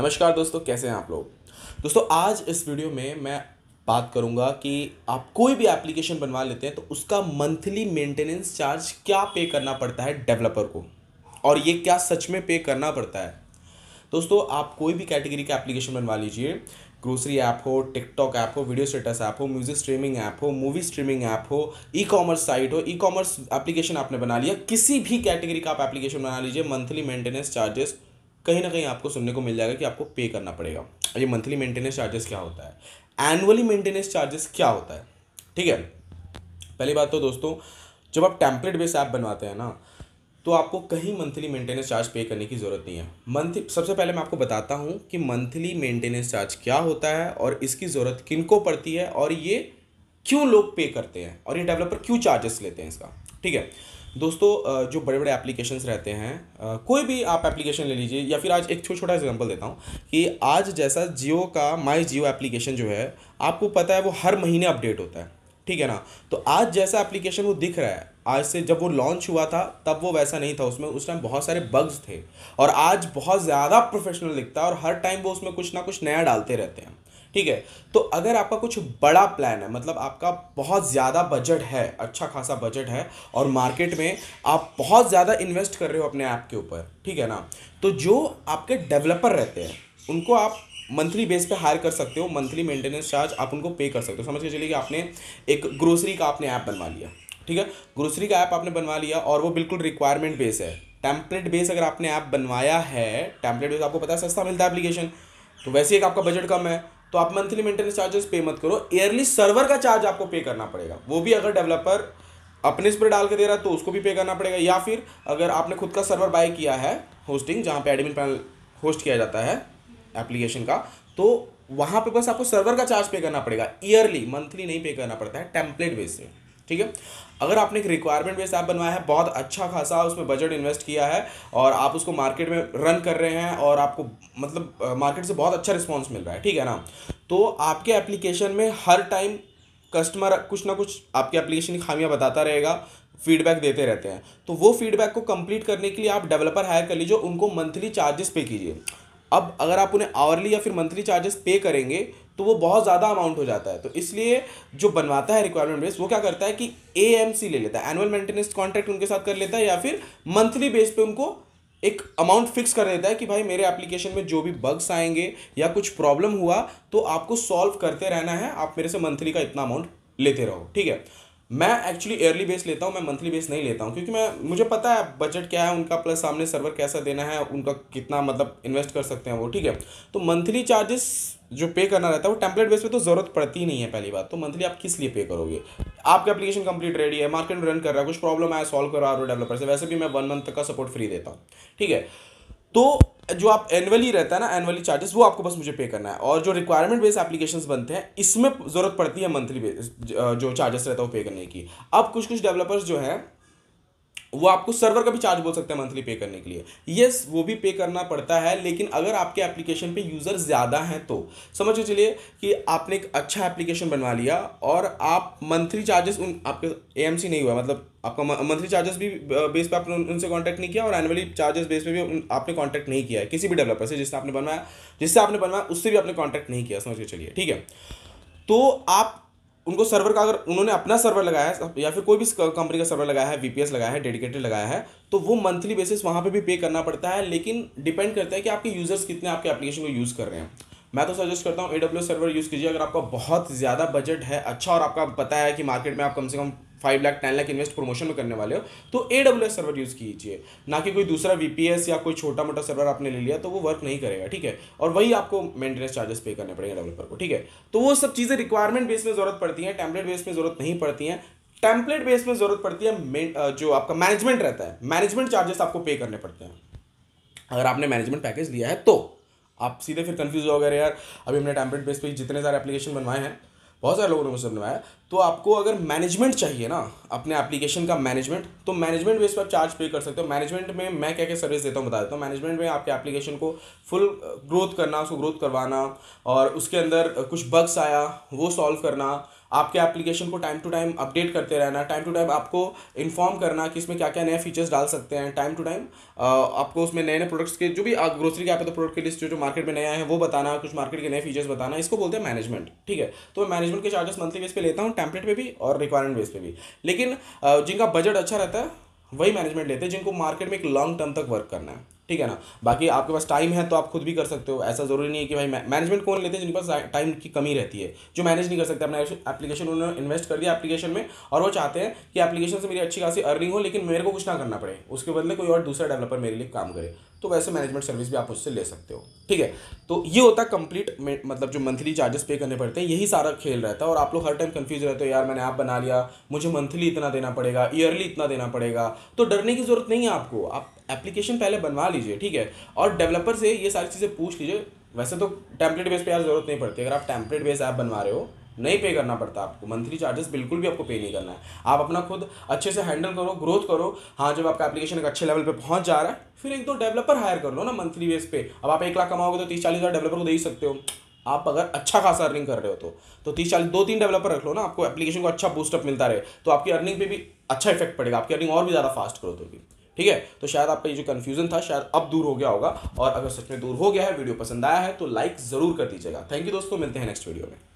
नमस्कार दोस्तों कैसे हैं आप लोग दोस्तों आज इस वीडियो में मैं बात करूंगा कि आप कोई भी एप्लीकेशन बनवा लेते हैं तो उसका मंथली मेंटेनेंस चार्ज क्या पे करना पड़ता है डेवलपर को और ये क्या सच में पे करना पड़ता है दोस्तों आप कोई भी कैटेगरी का एप्लीकेशन बनवा लीजिए ग्रोसरी ऐप हो टिकटॉक ऐप हो वीडियो स्टेटस ऐप हो म्यूजिक स्ट्रीमिंग ऐप हो मूवी स्ट्रीमिंग ऐप हो ई कॉमर्स साइट हो ई कॉमर्स एप्लीकेशन आपने बना लिया किसी भी कैटेगरी का आप एप्लीकेशन बना लीजिए मंथली मेंटेनेंस चार्जेस कहीं ना कहीं आपको सुनने को मिल जाएगा कि आपको पे करना पड़ेगा ये मंथली मेंटेनेंस चार्जेस क्या होता है एनुअली मेंटेनेंस चार्जेस क्या होता है ठीक है पहली बात तो दोस्तों जब आप टेम्पलेट बेस ऐप बनवाते हैं ना तो आपको कहीं मंथली मेंटेनेंस चार्ज पे करने की ज़रूरत नहीं है मंथ सबसे पहले मैं आपको बताता हूँ कि मंथली मेंटेनेंस चार्ज क्या होता है और इसकी ज़रूरत किन पड़ती है और ये क्यों लोग पे करते हैं और ये डेवलपर क्यों चार्जेस लेते हैं इसका ठीक है दोस्तों जो बड़े बड़े एप्लीकेशन रहते हैं कोई भी आप एप्लीकेशन ले लीजिए या फिर आज एक छोटा छोटा एग्जाम्पल देता हूँ कि आज जैसा जियो का माई जियो एप्लीकेशन जो है आपको पता है वो हर महीने अपडेट होता है ठीक है ना तो आज जैसा एप्लीकेशन वो दिख रहा है आज से जब वो लॉन्च हुआ था तब वो वैसा नहीं था उसमें उस टाइम बहुत सारे बग्स थे और आज बहुत ज़्यादा प्रोफेशनल दिखता है और हर टाइम वो उसमें कुछ ना कुछ नया डालते रहते हैं ठीक है तो अगर आपका कुछ बड़ा प्लान है मतलब आपका बहुत ज़्यादा बजट है अच्छा खासा बजट है और मार्केट में आप बहुत ज़्यादा इन्वेस्ट कर रहे हो अपने ऐप के ऊपर ठीक है ना तो जो आपके डेवलपर रहते हैं उनको आप मंथली बेस पे हायर कर सकते हो मंथली मेंटेनेंस चार्ज आप उनको पे कर सकते हो समझ के चलिए कि आपने एक ग्रोसरी का आपने ऐप बनवा लिया ठीक है ग्रोसरी का ऐप आपने बनवा लिया और वो बिल्कुल रिक्वायरमेंट बेस है टेम्पलेट बेस अगर आपने ऐप बनवाया है टेम्पलेट बेस आपको पता है सस्ता मिलता है एप्लीकेशन तो वैसे एक आपका बजट कम है तो आप मंथली मेंटेनेंस चार्जेस पे मत करो ईयरली सर्वर का चार्ज आपको पे करना पड़ेगा वो भी अगर डेवलपर अपने इस पर डाल के दे रहा है तो उसको भी पे करना पड़ेगा या फिर अगर आपने खुद का सर्वर बाय किया है होस्टिंग जहाँ पे एडमिन पैनल होस्ट किया जाता है एप्लीकेशन का तो वहाँ पे बस आपको सर्वर का चार्ज पे करना पड़ेगा ईयरली मंथली नहीं पे करना पड़ता है टेम्पलेट बेस से ठीक है अगर आपने एक रिक्वायरमेंट बेस ऐप बनवाया है बहुत अच्छा खासा उसमें बजट इन्वेस्ट किया है और आप उसको मार्केट में रन कर रहे हैं और आपको मतलब मार्केट से बहुत अच्छा रिस्पॉन्स मिल रहा है ठीक है ना तो आपके एप्लीकेशन में हर टाइम कस्टमर कुछ ना कुछ आपके एप्लीकेशन की खामियाँ बताता रहेगा फीडबैक देते रहते हैं तो वो फीडबैक को कंप्लीट करने के लिए आप डेवलपर हायर कर लीजिए उनको मंथली चार्जेस पे कीजिए अब अगर आप उन्हें आवरली या फिर मंथली चार्जेस पे करेंगे तो वो बहुत ज़्यादा अमाउंट हो जाता है तो इसलिए जो बनवाता है रिक्वायरमेंट बेस वो क्या करता है कि ए ले लेता है एनुअल मेंटेनेंस कॉन्ट्रैक्ट उनके साथ कर लेता है या फिर मंथली बेस पे उनको एक अमाउंट फिक्स कर देता है कि भाई मेरे एप्लीकेशन में जो भी बग्स आएंगे या कुछ प्रॉब्लम हुआ तो आपको सॉल्व करते रहना है आप मेरे से मंथली का इतना अमाउंट लेते रहो ठीक है मैं एक्चुअली एयरली बेस लेता हूँ मैं मंथली बेस नहीं लेता हूँ क्योंकि मैं मुझे पता है बजट क्या है उनका प्लस सामने सर्वर कैसा देना है उनका कितना मतलब इन्वेस्ट कर सकते हैं वो ठीक है तो मंथली चार्जेस जो पे करना रहता है वो टेम्पलेट बेस पे तो ज़रूरत पड़ती ही नहीं है पहली बात तो मंथली आप किस लिए पे करोगे आपका एप्लीकेशन कंप्लीट रेडी है मार्केट में रन कर रहा है कुछ प्रॉब्लम आया सॉल्व करा रहा हो डेवलपर से वैसे भी मैं वन मंथ तक का सपोर्ट फ्री देता हूँ ठीक है तो जो आप एनुअली रहता है ना एनुअली चार्जेस वो आपको बस मुझे पे करना है और जो रिक्वायरमेंट बेस्ड एप्लीकेशन बनते हैं इसमें ज़रूरत पड़ती है मंथली जो चार्जेस रहता है वो पे करने की अब कुछ कुछ डेवलपर्स जो हैं वो आपको सर्वर का भी चार्ज बोल सकते हैं मंथली पे करने के लिए यस yes, वो भी पे करना पड़ता है लेकिन अगर आपके एप्लीकेशन पे यूज़र ज़्यादा हैं तो समझ के चलिए कि आपने एक अच्छा एप्लीकेशन बनवा लिया और आप मंथली चार्जेस उन आपके एएमसी नहीं हुआ मतलब आपका मंथली चार्जेस भी बेस पे आपने उनसे कॉन्टैक्ट नहीं किया और एनुअली चार्जेस बेस पे भी आपने कॉन्टैक्ट नहीं किया है किसी भी डेवलपर से जिससे आपने बनवाया जिससे आपने बनवाया उससे भी आपने कॉन्टैक्ट नहीं किया समझ के चलिए ठीक है तो आप उनको सर्वर का अगर उन्होंने अपना सर्वर लगाया है या फिर कोई भी कंपनी का सर्वर लगाया है वीपीएस लगाया है डेडिकेटेड लगाया है तो वो मंथली बेसिस वहाँ पे भी पे करना पड़ता है लेकिन डिपेंड करता है कि आपके यूज़र्स कितने आपके एप्लीकेशन को यूज़ कर रहे हैं मैं तो सजेस्ट करता हूँ ए सर्वर यूज़ कीजिए अगर आपका बहुत ज़्यादा बजट है अच्छा और आपका पता है कि मार्केट में आप कम से कम five lakh ten lakh invest promotion में करने वाले हो तो A W S server use कीजिए ना कि कोई दूसरा वी पी एस या कोई छोटा मोटा सर्वर आपने ले लिया तो वो वर्क नहीं करेगा ठीक है और वही आपको मेंटेनेंस चार्जेस पे करने पड़ेंगे डेवलपर को ठीक है तो वो सब चीज़ें रिक्वायरमेंट बेस में जरूरत पड़ती है टैबलेट बेस में जरूरत नहीं पड़ती है टेम्पलेट बेस में जरूरत पड़ती है जो आपका मैनेजमेंट रहता है मैनेजमेंट चार्जेस आपको पे करने पड़ते हैं अगर आपने मैनेजमेंट पैकेज लिया है तो आप सीधे फिर कंफ्यूज हो गए यार अभी हमने टैम्पलेट बेस पे जितने सारे एप्लीकेशन बनवाए हैं बहुत सारे लोगों ने मुझसे बनवाया तो आपको अगर मैनेजमेंट चाहिए ना अपने एप्लीकेशन का मैनेजमेंट तो मैनेजमेंट बेस पर आप चार्ज पे कर सकते हो मैनेजमेंट में मैं क्या क्या सर्विस देता हूँ बता देता हूँ मैनेजमेंट में आपके एप्लीकेशन को फुल ग्रोथ uh, करना उसको ग्रोथ करवाना और उसके अंदर uh, कुछ बग्स आया वो सॉल्व करना आपके एप्लीकेशन को टाइम टू टाइम अपडेट करते रहना टाइम टू टाइम आपको इन्फॉर्म करना कि इसमें क्या क्या नए फीचर्स डाल सकते हैं टाइम टू टाइम आपको उसमें नए नए प्रोडक्ट्स के जो भी ग्रोसरी uh, के आप तो प्रोडक्ट के लिस्ट जो मार्केट में नया है वो बताना कुछ मार्केट के नए फीचर्स बताना इसको बोलते हैं मैनेजमेंट ठीक है तो मैनेजमेंट के चार्जेस मंथली बेस पर लेता हूँ टैंपलेट पे भी और रिक्वायरमेंट बेस पे भी लेकिन जिनका बजट अच्छा रहता है वही मैनेजमेंट लेते हैं जिनको मार्केट में एक लॉन्ग टर्म तक वर्क करना है ठीक है ना बाकी आपके पास टाइम है तो आप खुद भी कर सकते हो ऐसा जरूरी नहीं है कि भाई मैनेजमेंट कौन लेते हैं जिनके पास टाइम की कमी रहती है जो मैनेज नहीं कर सकते अपना एप्लीकेशन उन्होंने इन्वेस्ट कर दिया एप्लीकेशन में और वो चाहते हैं कि एप्लीकेशन से मेरी अच्छी खासी अर्निंग हो लेकिन मेरे को कुछ ना करना पड़े उसके बदले कोई और दूसरा डेवलपर मेरे लिए काम करे तो वैसे मैनेजमेंट सर्विस भी आप उससे ले सकते हो ठीक है तो ये होता है कंप्लीट मतलब जो मंथली चार्जेस पे करने पड़ते हैं यही सारा खेल रहता है और आप लोग हर टाइम कंफ्यूज रहते हो यार मैंने ऐप बना लिया मुझे मंथली इतना देना पड़ेगा ईयरली इतना देना पड़ेगा तो डरने की ज़रूरत नहीं है आपको आप एप्लीकेशन पहले बनवा लीजिए ठीक है और डेवलपर से ये सारी चीज़ें पूछ लीजिए वैसे तो टैंपलेट बेस पे यार ज़रूरत नहीं पड़ती अगर आप टैंपलेट बेस ऐप बनवा रहे हो नहीं पे करना पड़ता आपको मंथली चार्जेस बिल्कुल भी आपको पे नहीं करना है आप अपना खुद अच्छे से हैंडल करो ग्रोथ करो हाँ जब आपका एप्लीकेशन एक अच्छे लेवल पे पहुंच जा रहा है फिर एक दो डेवलपर हायर कर लो ना मंथली बेस पे अब आप एक लाख कमाओगे तो तीस चालीस हज़ार डेवलपर को दे ही सकते हो आप अगर अच्छा खासा अर्निंग कर रहे हो तो तो तीस चालीस दो तीन डेवलपर रख लो ना आपको एप्लीकेशन को अच्छा बूस्टअप मिलता रहे तो आपकी अर्निंग पे भी अच्छा इफेक्ट पड़ेगा आपकी अर्निंग और भी ज़्यादा फास्ट ग्रोथ होगी ठीक है तो शायद आपका ये जो कन्फ्यूजन था शायद अब दूर हो गया होगा और अगर सच में दूर हो गया है वीडियो पसंद आया है तो लाइक ज़रूर कर दीजिएगा थैंक यू दोस्तों मिलते हैं नेक्स्ट वीडियो में